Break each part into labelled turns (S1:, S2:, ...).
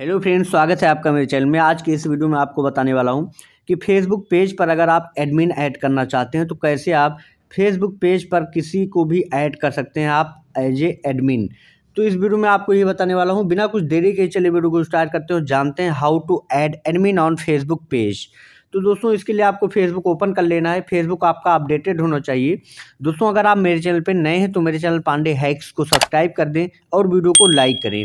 S1: hello friends स्वागत है आपका मेरे चैनल में आज की इस वीडियो में आपको बताने वाला हूं कि फेसबुक पेज पर अगर आप एडमिन ऐड करना चाहते हैं तो कैसे आप फेसबुक पेज पर किसी को भी ऐड कर सकते हैं आप एज ए एडमिन तो इस वीडियो में आपको ये बताने वाला हूँ बिना कुछ देरी के चले वीडियो को स्टार्ट करते हो जानते हैं how to add admin on Facebook page तो दोस्तों इसके लिए आपको फेसबुक ओपन कर लेना है फेसबुक आपका अपडेटेड होना चाहिए दोस्तों अगर आप मेरे चैनल पर नए हैं तो मेरे चैनल पांडे हैक्स को सब्सक्राइब कर दें और वीडियो को लाइक करें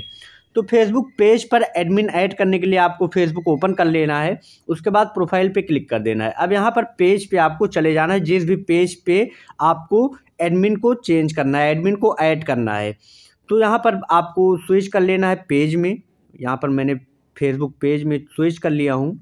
S1: तो फेसबुक पेज पर एडमिन ऐड करने के लिए आपको फेसबुक ओपन कर लेना है उसके बाद प्रोफाइल पे क्लिक कर देना है अब यहाँ पर पेज पे आपको चले जाना है जिस भी पेज पे आपको एडमिन को चेंज करना है एडमिन को ऐड करना है तो यहाँ पर आपको स्विच कर लेना है पेज में यहाँ पर मैंने फेसबुक पेज में स्विच कर लिया हूँ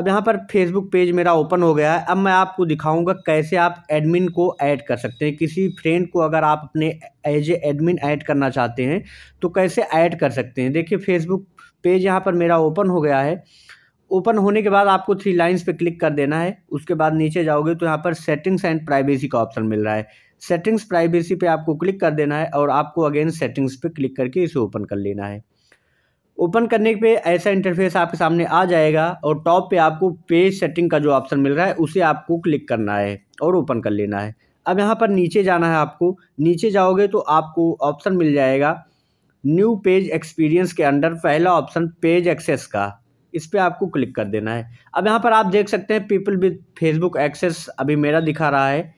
S1: अब यहाँ पर फेसबुक पेज मेरा ओपन हो गया है अब मैं आपको दिखाऊंगा कैसे आप एडमिन को ऐड कर सकते हैं किसी फ्रेंड को अगर आप अपने एज ए एडमिन ऐड करना चाहते हैं तो कैसे ऐड कर सकते हैं देखिए फेसबुक पेज यहाँ पर मेरा ओपन हो गया है ओपन होने के बाद आपको थ्री लाइंस पे क्लिक कर देना है उसके बाद नीचे जाओगे तो यहाँ पर सेटिंग्स एंड प्राइवेसी का ऑप्शन मिल रहा है सेटिंग्स प्राइवेसी पे आपको क्लिक कर देना है और आपको अगेन सेटिंग्स पे क्लिक करके इसे ओपन कर लेना है ओपन करने पे ऐसा इंटरफेस आपके सामने आ जाएगा और टॉप पे आपको पेज सेटिंग का जो ऑप्शन मिल रहा है उसे आपको क्लिक करना है और ओपन कर लेना है अब यहाँ पर नीचे जाना है आपको नीचे जाओगे तो आपको ऑप्शन मिल जाएगा न्यू पेज एक्सपीरियंस के अंडर पहला ऑप्शन पेज एक्सेस का इस पर आपको क्लिक कर देना है अब यहाँ पर आप देख सकते हैं पीपल विद फेसबुक एक्सेस अभी मेरा दिखा रहा है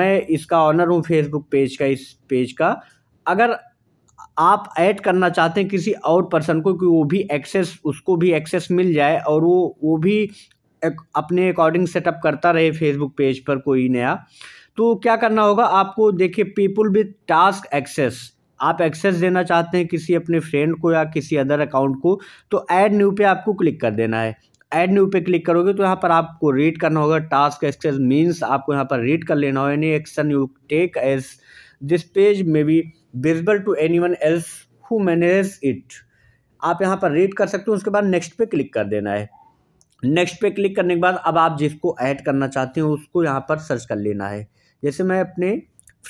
S1: मैं इसका ऑनर हूँ फेसबुक पेज का इस पेज का अगर आप ऐड करना चाहते हैं किसी और पर्सन को कि वो भी एक्सेस उसको भी एक्सेस मिल जाए और वो वो भी एक, अपने अकॉर्डिंग सेटअप करता रहे फेसबुक पेज पर कोई नया तो क्या करना होगा आपको देखिए पीपुल विथ टास्क एक्सेस आप एक्सेस देना चाहते हैं किसी अपने फ्रेंड को या किसी अदर अकाउंट को तो ऐड न्यू पे आपको क्लिक कर देना है ऐड न्यू पे क्लिक करोगे तो यहाँ पर आपको रीड करना होगा टास्क एक्सेस मीन्स आपको यहाँ पर रीड कर लेना हो यानी action you take as this page may be visible to anyone else who manage it आप यहाँ पर रीड कर सकते हो उसके बाद नेक्स्ट पे क्लिक कर देना है नेक्स्ट पे क्लिक करने के बाद अब आप जिसको ऐड करना चाहते हो उसको यहाँ पर सर्च कर लेना है जैसे मैं अपने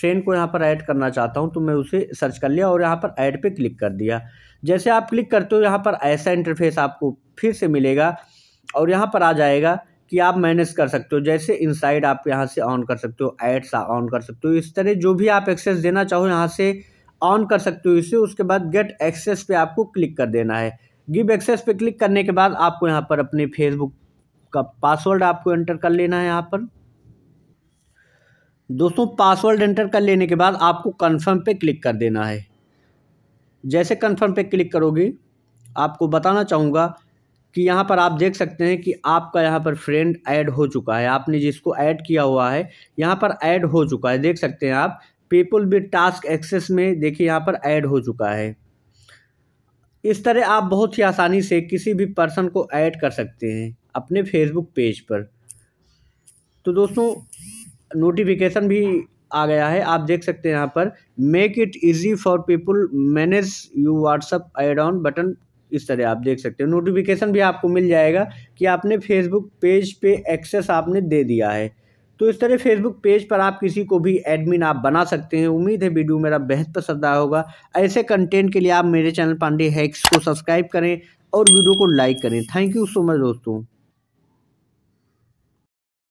S1: फ्रेंड को यहाँ पर ऐड करना चाहता हूँ तो मैं उसे सर्च कर लिया और यहाँ पर ऐड पे क्लिक कर दिया जैसे आप क्लिक करते हो यहाँ पर ऐसा इंटरफेस आपको फिर से मिलेगा और यहाँ पर आ जाएगा कि आप मैनेज कर सकते हो जैसे इनसाइड आप यहाँ से ऑन कर सकते हो एड्स ऑन कर सकते हो इस तरह जो भी आप एक्सेस देना चाहो यहाँ से ऑन कर सकते हो इसे उसके बाद गेट एक्सेस पे आपको क्लिक कर देना है गिव एक्सेस पे क्लिक करने के बाद आपको यहाँ पर अपने फेसबुक का पासवर्ड आपको एंटर कर लेना है यहाँ पर दोस्तों पासवर्ड एंटर कर लेने के बाद आपको कन्फर्म पे क्लिक कर देना है जैसे कन्फर्म पे क्लिक करोगे आपको बताना चाहूँगा कि यहाँ पर आप देख सकते हैं कि आपका यहाँ पर फ्रेंड ऐड हो चुका है आपने जिसको ऐड किया हुआ है यहाँ पर ऐड हो चुका है देख सकते हैं आप पीपुल भी टास्क एक्सेस में देखिए यहाँ पर ऐड हो चुका है इस तरह आप बहुत ही आसानी से किसी भी पर्सन को ऐड कर सकते हैं अपने फेसबुक पेज पर तो दोस्तों नोटिफिकेशन भी आ गया है आप देख सकते हैं यहाँ पर make it easy for people manage you WhatsApp add on button इस तरह आप देख सकते हो नोटिफिकेशन भी आपको मिल जाएगा कि आपने फेसबुक पेज पे एक्सेस आपने दे दिया है तो इस तरह फेसबुक पेज पर आप किसी को भी एडमिन आप बना सकते हैं उम्मीद है वीडियो मेरा बेहद पसंद आया होगा ऐसे कंटेंट के लिए आप मेरे चैनल पांडे हैक्स को सब्सक्राइब करें और वीडियो को लाइक करें थैंक यू सो मच दोस्तों